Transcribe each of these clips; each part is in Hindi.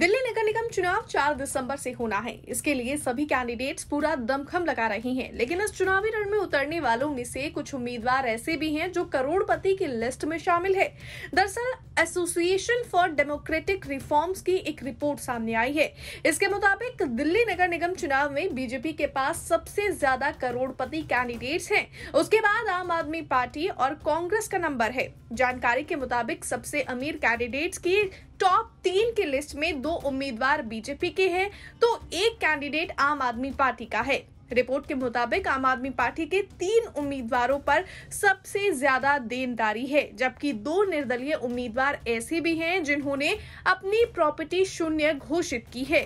दिल्ली नगर निगम चुनाव 4 दिसंबर से होना है इसके लिए सभी कैंडिडेट्स पूरा दमखम लगा रहे हैं लेकिन इस चुनावी रण में उतरने वालों में से कुछ उम्मीदवार ऐसे भी हैं जो करोड़पति की लिस्ट में शामिल है दरअसल एसोसिएशन फॉर डेमोक्रेटिक रिफॉर्म्स की एक रिपोर्ट सामने आई है इसके मुताबिक दिल्ली नगर निगम चुनाव में बीजेपी के पास सबसे ज्यादा करोड़पति कैंडिडेट्स हैं उसके बाद आम आदमी पार्टी और कांग्रेस का नंबर है जानकारी के मुताबिक सबसे अमीर कैंडिडेट्स की टॉप तीन के लिस्ट में दो उम्मीदवार बीजेपी के हैं तो एक कैंडिडेट आम आदमी पार्टी का है रिपोर्ट के मुताबिक आम आदमी पार्टी के तीन उम्मीदवारों पर सबसे ज्यादा देनदारी है जबकि दो निर्दलीय उम्मीदवार ऐसे भी हैं जिन्होंने अपनी प्रॉपर्टी शून्य घोषित की है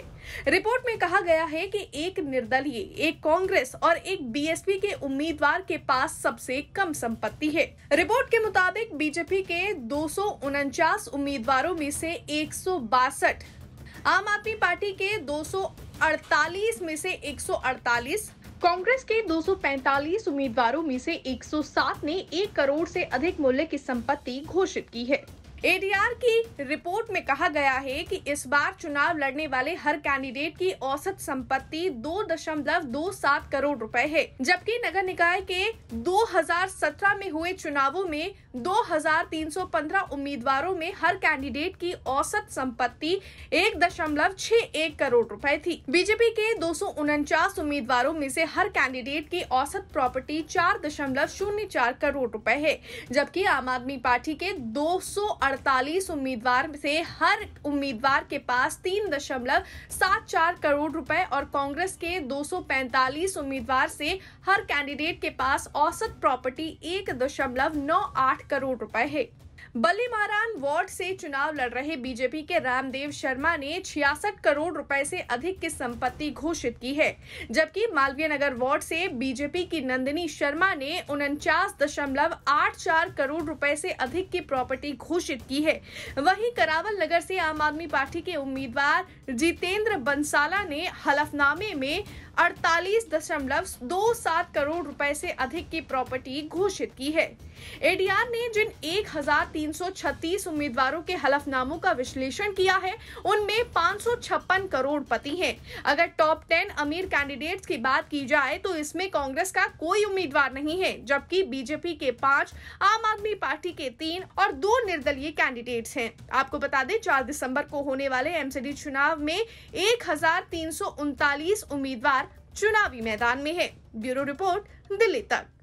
रिपोर्ट में कहा गया है कि एक निर्दलीय एक कांग्रेस और एक बीएसपी के उम्मीदवार के पास सबसे कम संपत्ति है रिपोर्ट के मुताबिक बीजेपी के दो उम्मीदवारों में से एक आम आदमी पार्टी के दो 148 में से 148 कांग्रेस के 245 उम्मीदवारों में से 107 ने 1 करोड़ से अधिक मूल्य की संपत्ति घोषित की है एडीआर की रिपोर्ट में कहा गया है कि इस बार चुनाव लड़ने वाले हर कैंडिडेट की औसत संपत्ति दो दशमलव दो सात करोड़ रुपए है जबकि नगर निकाय के 2017 में हुए चुनावों में 2315 उम्मीदवारों में हर कैंडिडेट की औसत संपत्ति एक दशमलव छह एक करोड़ रुपए थी बीजेपी के दो उम्मीदवारों में से हर कैंडिडेट की औसत प्रॉपर्टी चार दशमलव शून्य चार करोड़ रुपए है जबकि आम आदमी पार्टी के दो अड़तालीस उम्मीदवार से हर उम्मीदवार के पास तीन दशमलव सात चार करोड़ रुपए और कांग्रेस के 245 उम्मीदवार से हर कैंडिडेट के पास औसत प्रॉपर्टी एक दशमलव नौ आठ करोड़ रुपए है बल्लीमारान वार्ड से चुनाव लड़ रहे बीजेपी के रामदेव शर्मा ने छियासठ करोड़ रुपए से अधिक की संपत्ति घोषित की है जबकि मालवीय नगर वार्ड से बीजेपी की नंदिनी शर्मा ने उनचास दशमलव आठ चार करोड़ रुपए से अधिक की प्रॉपर्टी घोषित की है वहीं करावल नगर से आम आदमी पार्टी के उम्मीदवार जितेंद्र बंसाला ने हलफनामे में अड़तालीस दशमलव दो सात करोड़ रुपए से अधिक की प्रॉपर्टी घोषित की है एडीआर ने जिन एक हजार 336 उम्मीदवारों के हलफनामों का विश्लेषण किया है उनमें पाँच करोड़पति हैं अगर टॉप टेन अमीर कैंडिडेट्स की बात की जाए तो इसमें कांग्रेस का कोई उम्मीदवार नहीं है जबकि बीजेपी के पांच आम आदमी पार्टी के तीन और दो निर्दलीय कैंडिडेट हैं आपको बता दें चार दिसंबर को होने वाले एमसीडी चुनाव में एक उम्मीदवार चुनावी मैदान में है ब्यूरो रिपोर्ट दिल्ली तक